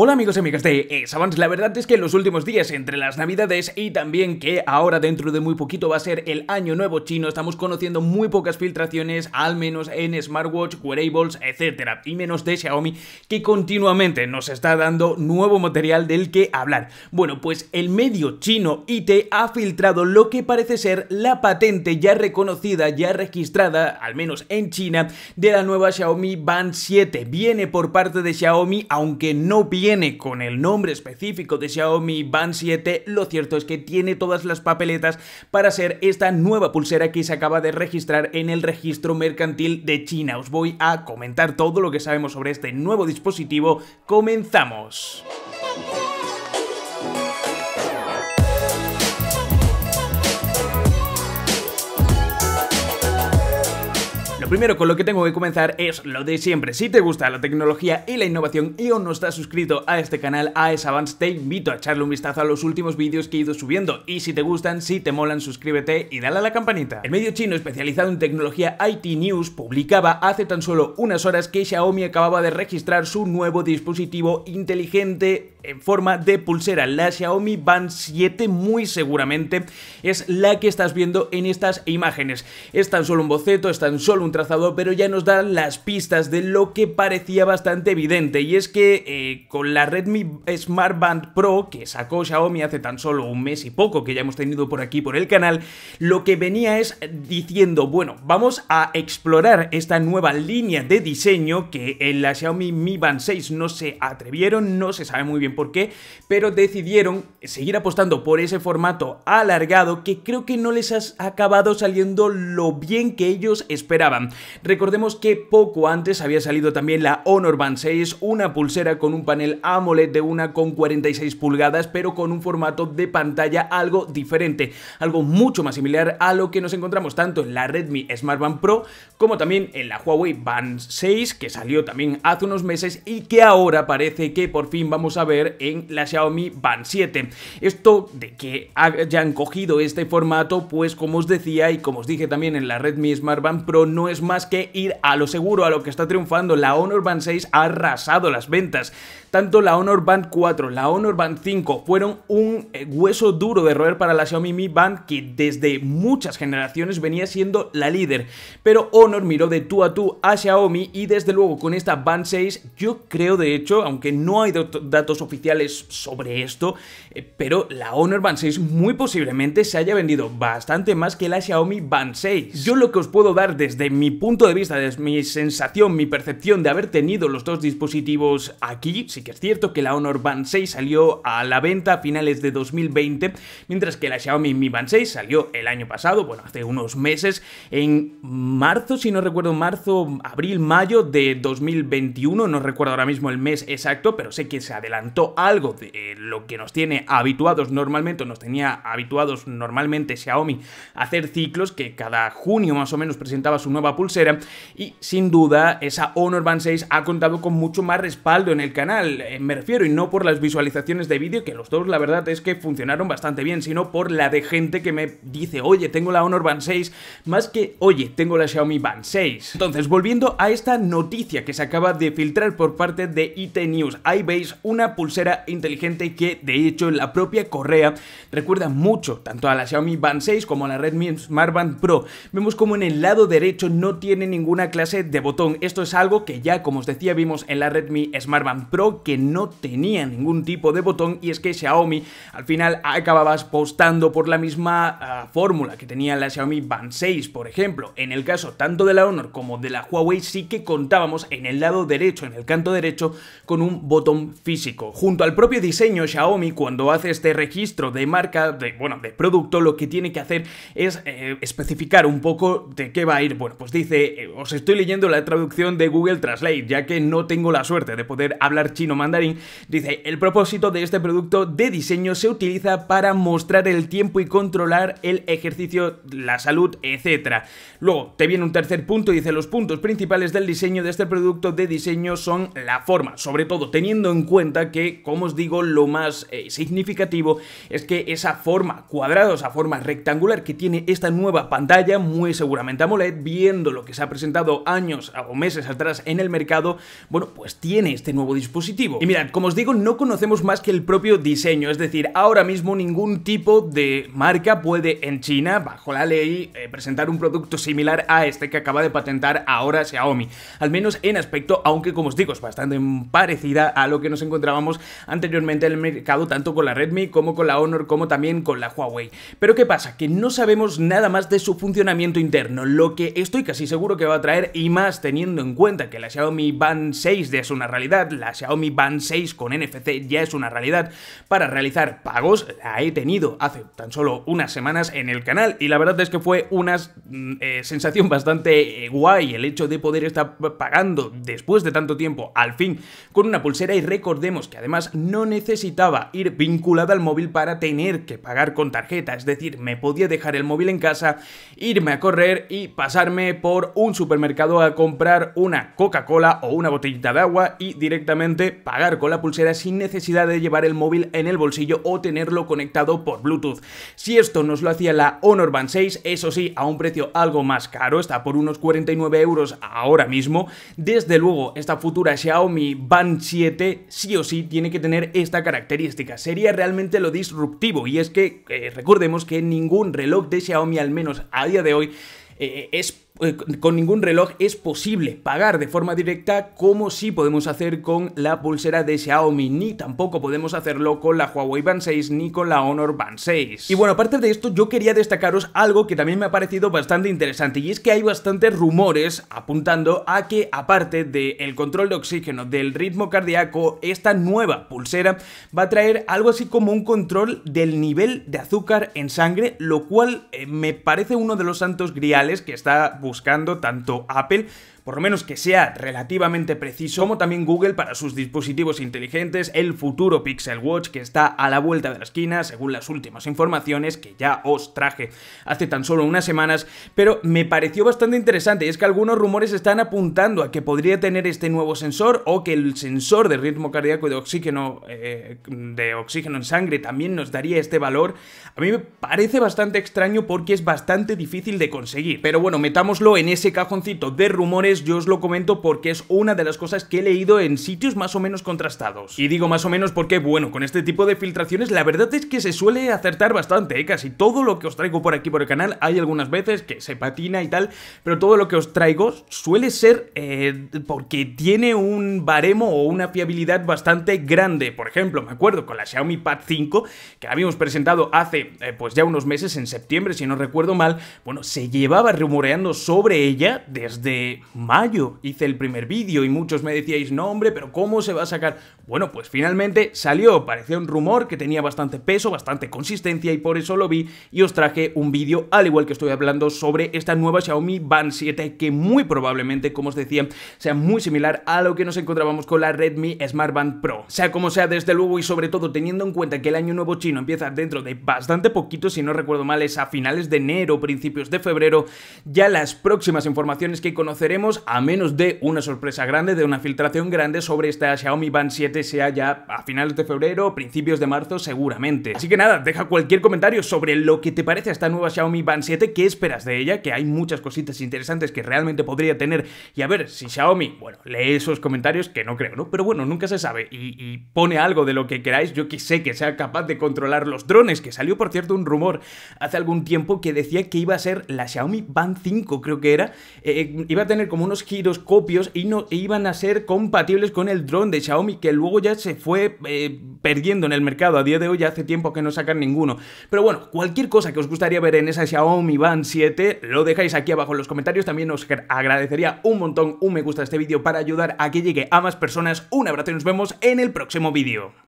Hola amigos y amigas de Savans, la verdad es que en los últimos días entre las navidades y también que ahora dentro de muy poquito va a ser el año nuevo chino, estamos conociendo muy pocas filtraciones, al menos en smartwatch, wearables, etcétera, y menos de Xiaomi que continuamente nos está dando nuevo material del que hablar. Bueno, pues el medio chino IT ha filtrado lo que parece ser la patente ya reconocida, ya registrada, al menos en China, de la nueva Xiaomi Band 7. Viene por parte de Xiaomi, aunque no viene con el nombre específico de Xiaomi Band 7, lo cierto es que tiene todas las papeletas para ser esta nueva pulsera que se acaba de registrar en el registro mercantil de China. Os voy a comentar todo lo que sabemos sobre este nuevo dispositivo. ¡Comenzamos! primero con lo que tengo que comenzar es lo de siempre. Si te gusta la tecnología y la innovación y aún no estás suscrito a este canal, a Avance, te invito a echarle un vistazo a los últimos vídeos que he ido subiendo. Y si te gustan, si te molan, suscríbete y dale a la campanita. El medio chino especializado en tecnología IT News publicaba hace tan solo unas horas que Xiaomi acababa de registrar su nuevo dispositivo inteligente en forma de pulsera, la Xiaomi Band 7 muy seguramente es la que estás viendo en estas imágenes. Es tan solo un boceto, es tan solo un trazado, pero ya nos dan las pistas de lo que parecía bastante evidente y es que eh, con la Redmi Smart Band Pro que sacó Xiaomi hace tan solo un mes y poco que ya hemos tenido por aquí por el canal, lo que venía es diciendo, bueno, vamos a explorar esta nueva línea de diseño que en la Xiaomi Mi Band 6 no se atrevieron, no se sabe muy bien por qué, pero decidieron seguir apostando por ese formato alargado que creo que no les ha acabado saliendo lo bien que ellos esperaban. Recordemos que poco antes había salido también la Honor Band 6, una pulsera con un panel AMOLED de 1,46 pulgadas, pero con un formato de pantalla algo diferente, algo mucho más similar a lo que nos encontramos tanto en la Redmi Smart Band Pro como también en la Huawei Band 6, que salió también hace unos meses y que ahora parece que por fin vamos a ver en la Xiaomi Van 7. Esto de que hayan cogido este formato, pues como os decía y como os dije también en la Redmi Smart Band Pro, no es más que ir a lo seguro, a lo que está triunfando. La Honor Band 6 ha arrasado las ventas. Tanto la Honor Band 4, la Honor Band 5 fueron un eh, hueso duro de roer para la Xiaomi Mi Band que desde muchas generaciones venía siendo la líder. Pero Honor miró de tú a tú a Xiaomi y desde luego con esta Band 6 yo creo de hecho, aunque no hay datos oficiales sobre esto, eh, pero la Honor Band 6 muy posiblemente se haya vendido bastante más que la Xiaomi Band 6. Yo lo que os puedo dar desde mi punto de vista, desde mi sensación, mi percepción de haber tenido los dos dispositivos aquí, Sí que es cierto que la Honor Band 6 salió a la venta a finales de 2020, mientras que la Xiaomi Mi Band 6 salió el año pasado, bueno, hace unos meses, en marzo, si no recuerdo, marzo, abril, mayo de 2021, no recuerdo ahora mismo el mes exacto, pero sé que se adelantó algo de eh, lo que nos tiene habituados normalmente, nos tenía habituados normalmente Xiaomi a hacer ciclos, que cada junio más o menos presentaba su nueva pulsera, y sin duda esa Honor Band 6 ha contado con mucho más respaldo en el canal, eh, me refiero, y no por las visualizaciones de vídeo, que los dos la verdad es que funcionaron bastante bien, sino por la de gente que me dice, oye, tengo la Honor Band 6, más que, oye, tengo la Xiaomi Band 6. Entonces, volviendo a esta noticia que se acaba de filtrar por parte de IT News, Ahí veis una pulsera inteligente que, de hecho, la propia correa recuerda mucho tanto a la Xiaomi Band 6 como a la Redmi Smart Band Pro. Vemos como en el lado derecho no tiene ninguna clase de botón. Esto es algo que ya, como os decía, vimos en la Redmi Smart Band Pro, que no tenía ningún tipo de botón y es que Xiaomi al final acababa postando por la misma ah, fórmula que tenía la Xiaomi Band 6, por ejemplo. En el caso tanto de la Honor como de la Huawei sí que contábamos en el lado derecho, en el canto derecho, con un botón físico. Junto al propio diseño Xiaomi, cuando hace este registro de marca, de, bueno, de producto, lo que tiene que hacer es eh, especificar un poco de qué va a ir. Bueno, pues dice, eh, os estoy leyendo la traducción de Google Translate, ya que no tengo la suerte de poder hablar chino mandarín, dice, el propósito de este producto de diseño se utiliza para mostrar el tiempo y controlar el ejercicio, la salud, etcétera, Luego, te viene un tercer punto dice, los puntos principales del diseño de este producto de diseño son la forma, sobre todo teniendo en cuenta que, como os digo, lo más eh, significativo es que esa forma cuadrada, esa forma rectangular que tiene esta nueva pantalla, muy seguramente AMOLED, viendo lo que se ha presentado años o meses atrás en el mercado, bueno, pues tiene este nuevo dispositivo y mirad, como os digo, no conocemos más que el propio diseño, es decir, ahora mismo ningún tipo de marca puede en China, bajo la ley, eh, presentar un producto similar a este que acaba de patentar ahora Xiaomi, al menos en aspecto, aunque como os digo, es bastante parecida a lo que nos encontrábamos anteriormente en el mercado, tanto con la Redmi como con la Honor, como también con la Huawei. Pero ¿qué pasa? Que no sabemos nada más de su funcionamiento interno, lo que estoy casi seguro que va a traer y más teniendo en cuenta que la Xiaomi Band 6 ya es una realidad, la Xiaomi Van 6 con NFC ya es una realidad para realizar pagos. La he tenido hace tan solo unas semanas en el canal y la verdad es que fue una mm, eh, sensación bastante eh, guay el hecho de poder estar pagando después de tanto tiempo al fin con una pulsera y recordemos que además no necesitaba ir vinculada al móvil para tener que pagar con tarjeta, es decir, me podía dejar el móvil en casa, irme a correr y pasarme por un supermercado a comprar una Coca-Cola o una botellita de agua y directamente pagar con la pulsera sin necesidad de llevar el móvil en el bolsillo o tenerlo conectado por Bluetooth. Si esto nos lo hacía la Honor Band 6, eso sí, a un precio algo más caro, está por unos 49 euros ahora mismo, desde luego esta futura Xiaomi Band 7 sí o sí tiene que tener esta característica, sería realmente lo disruptivo y es que eh, recordemos que ningún reloj de Xiaomi al menos a día de hoy eh, es eh, con ningún reloj es posible pagar de forma directa como si podemos hacer con la pulsera de Xiaomi, ni tampoco podemos hacerlo con la Huawei Band 6 ni con la Honor Band 6. Y bueno, aparte de esto, yo quería destacaros algo que también me ha parecido bastante interesante y es que hay bastantes rumores apuntando a que aparte del control de oxígeno, del ritmo cardíaco, esta nueva pulsera va a traer algo así como un control del nivel de azúcar en sangre, lo cual eh, me parece uno de los santos griales que está buscando tanto Apple por lo menos que sea relativamente preciso, como también Google para sus dispositivos inteligentes, el futuro Pixel Watch que está a la vuelta de la esquina, según las últimas informaciones que ya os traje hace tan solo unas semanas, pero me pareció bastante interesante, y es que algunos rumores están apuntando a que podría tener este nuevo sensor o que el sensor de ritmo cardíaco de oxígeno, eh, de oxígeno en sangre también nos daría este valor. A mí me parece bastante extraño porque es bastante difícil de conseguir, pero bueno, metámoslo en ese cajoncito de rumores yo os lo comento porque es una de las cosas que he leído en sitios más o menos contrastados. Y digo más o menos porque, bueno, con este tipo de filtraciones la verdad es que se suele acertar bastante, ¿eh? casi todo lo que os traigo por aquí por el canal, hay algunas veces que se patina y tal, pero todo lo que os traigo suele ser eh, porque tiene un baremo o una fiabilidad bastante grande. Por ejemplo, me acuerdo con la Xiaomi Pad 5, que habíamos presentado hace eh, pues ya unos meses, en septiembre si no recuerdo mal, bueno, se llevaba rumoreando sobre ella desde mayo hice el primer vídeo y muchos me decíais, no hombre, pero ¿cómo se va a sacar? Bueno, pues finalmente salió, parecía un rumor que tenía bastante peso, bastante consistencia y por eso lo vi y os traje un vídeo al igual que estoy hablando sobre esta nueva Xiaomi Band 7 que muy probablemente, como os decía, sea muy similar a lo que nos encontrábamos con la Redmi Smart Band Pro. Sea como sea, desde luego y sobre todo teniendo en cuenta que el año nuevo chino empieza dentro de bastante poquito, si no recuerdo mal es a finales de enero, principios de febrero, ya las próximas informaciones que conoceremos a menos de una sorpresa grande, de una filtración grande sobre esta Xiaomi Band 7 sea ya a finales de febrero, O principios de marzo seguramente. Así que nada, deja cualquier comentario sobre lo que te parece esta nueva Xiaomi Band 7, qué esperas de ella, que hay muchas cositas interesantes que realmente podría tener y a ver si Xiaomi, bueno, lee esos comentarios que no creo, ¿no? Pero bueno, nunca se sabe y, pone algo de lo que queráis, yo que sé que sea capaz de controlar los drones, que salió por cierto un rumor hace algún tiempo que decía que iba a ser la Xiaomi Band 5, creo que era, eh, eh, iba a tener como unos giroscopios y no e iban a ser compatibles con el dron de Xiaomi que luego ya se fue eh, perdiendo en el mercado. A día de hoy ya hace tiempo que no sacan ninguno. Pero bueno, cualquier cosa que os gustaría ver en esa Xiaomi van 7, lo dejáis aquí abajo en los comentarios. También os agradecería un montón un me gusta a este vídeo para ayudar a que llegue a más personas. Un abrazo y nos vemos en el próximo vídeo.